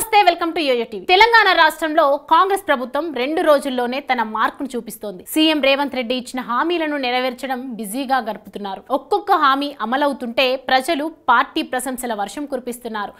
más welcome to Telangana రాష్ట్రంలో కాంగ్రెస్ ప్రభుత్వం రెండు రోజుల్లోనే తన మార్కును చూపిస్తోంది సీఎం రేవంత్ రెడ్డి ఇచ్చిన హామీలను నెరవేర్చడం బిజీగా గడుపుతున్నారు ఒక్కొక్క హామీ అమలవుతుంటే ప్రజలు పార్టీ ప్రశంసల వర్షం కురిపిస్తున్నారు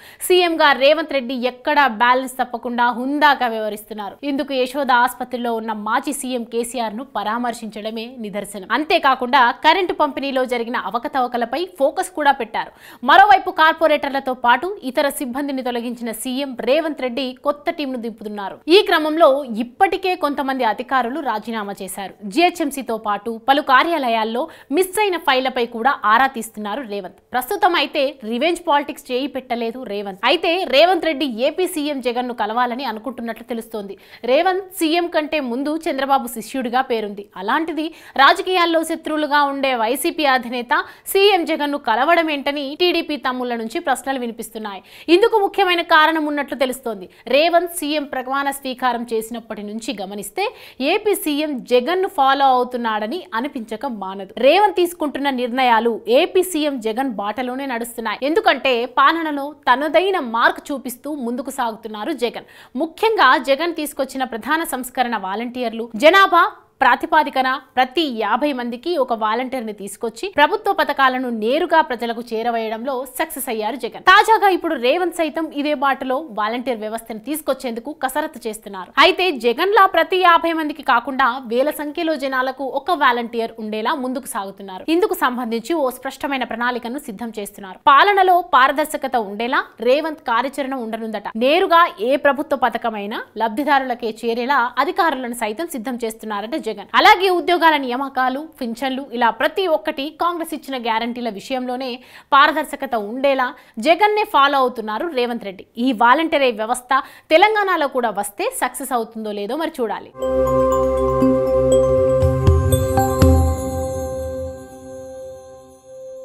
గా రేవంత్ రెడ్డి ఎక్కడా బ్యాలెన్స్ తప్పకుండా హుందాగా వ్యవహరిస్తున్నారు ఇందుకు యశోద ఆసుపత్రిలో ఉన్న మాజీ సీఎం కేసీఆర్ ను పరామర్శించడమే నిదర్శనం అంతేకాకుండా కరెంటు పంపిణీలో జరిగిన అవకతవకలపై ఫోకస్ కూడా పెట్టారు మరోవైపు కార్పొరేటర్లతో పాటు ఇతర సిబ్బందిని తొలగించిన సీఎం రేవంత్ రేవంత్ రెడ్డి కొత్త టీంను దింపుతున్నారు ఈ క్రమంలో ఇప్పటికే కొంతమంది అధికారులు రాజీనామా చేశారు జిహెచ్ఎంసీతో పాటు పలు కార్యాలయాల్లో మిస్ అయిన ఫైళ్లపై కూడా ఆరా తీస్తున్నారు రేవంత్ ప్రస్తుతం అయితే రివెంజ్ పాలిటిక్స్ చేయి పెట్టలేదు రేవంత్ అయితే రేవంత్ రెడ్డి ఏపీ సీఎం జగన్ ను కలవాలని అనుకుంటున్నట్లు తెలుస్తోంది రేవంత్ సీఎం కంటే ముందు చంద్రబాబు శిష్యుడిగా పేరుంది అలాంటిది రాజకీయాల్లో శత్రువులుగా ఉండే వైసీపీ అధినేత సీఎం జగన్ ను కలవడం ఏంటని టీడీపీ తమ్ముళ్ల నుంచి ప్రశ్నలు వినిపిస్తున్నాయి ఇందుకు ముఖ్యమైన కారణం ఉన్నట్లు తెలుస్తోంది తెలుస్తోంది రేవంత్ సీఎం ప్రమాణ స్వీకారం చేసినప్పటి నుంచి గమనిస్తే ఏపీ సీఎం జగన్ ను ఫాలో అవుతున్నాడని అనిపించక మానదు రేవంత్ తీసుకుంటున్న నిర్ణయాలు ఏపీ సీఎం జగన్ బాటలోనే నడుస్తున్నాయి ఎందుకంటే పాలనలో తనదైన మార్క్ చూపిస్తూ ముందుకు సాగుతున్నారు జగన్ ముఖ్యంగా జగన్ తీసుకొచ్చిన ప్రధాన సంస్కరణ వాలంటీర్లు జనాభా ప్రాతిపాదికన ప్రతి యాభై మందికి ఒక వాలంటీర్ని తీసుకొచ్చి ప్రభుత్వ పథకాలను నేరుగా ప్రజలకు చేరవేయడంలో సక్సెస్ అయ్యారు జగన్ తాజాగా ఇప్పుడు రేవంత్ సైతం ఇదే బాటలో వాలంటీర్ వ్యవస్థను తీసుకొచ్చేందుకు కసరత్తు చేస్తున్నారు అయితే జగన్ లా ప్రతి యాభై మందికి కాకుండా వేల సంఖ్యలో జనాలకు ఒక వాలంటీర్ ఉండేలా ముందుకు సాగుతున్నారు ఇందుకు సంబంధించి ఓ స్పష్టమైన ప్రణాళికను సిద్ధం చేస్తున్నారు పాలనలో పారదర్శకత ఉండేలా రేవంత్ కార్యాచరణ ఉండనుందట నేరుగా ఏ ప్రభుత్వ పథకమైనా లబ్ధిదారులకే చేరేలా అధికారులను సైతం సిద్ధం చేస్తున్నారట జగన్ అలాగే ఉద్యోగాల నియామకాలు పింఛన్లు ఇలా ప్రతి ఒక్కటి కాంగ్రెస్ ఇచ్చిన గ్యారంటీల విషయంలోనే పారదర్శకత ఉండేలా నే ఫాలో అవుతున్నారు రేవంత్ రెడ్డి ఈ వాలంటరీ వ్యవస్థ తెలంగాణలో కూడా వస్తే సక్సెస్ అవుతుందో లేదో మరి చూడాలి